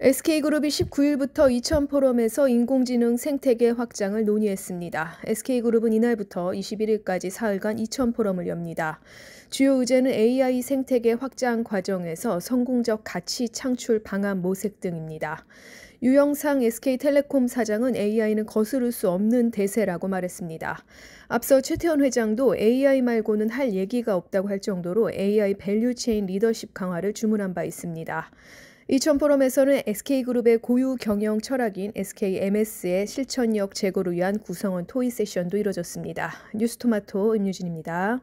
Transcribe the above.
SK그룹이 19일부터 이천 포럼에서 인공지능 생태계 확장을 논의했습니다. SK그룹은 이날부터 21일까지 사흘간 이천 포럼을 엽니다. 주요 의제는 AI 생태계 확장 과정에서 성공적 가치 창출 방안 모색 등입니다. 유영상 SK텔레콤 사장은 AI는 거스를 수 없는 대세라고 말했습니다. 앞서 최태원 회장도 AI 말고는 할 얘기가 없다고 할 정도로 AI 밸류체인 리더십 강화를 주문한 바 있습니다. 이천 포럼에서는 SK그룹의 고유 경영 철학인 SKMS의 실천력 제고를 위한 구성원 토이 세션도 이뤄졌습니다. 뉴스토마토 임유진입니다.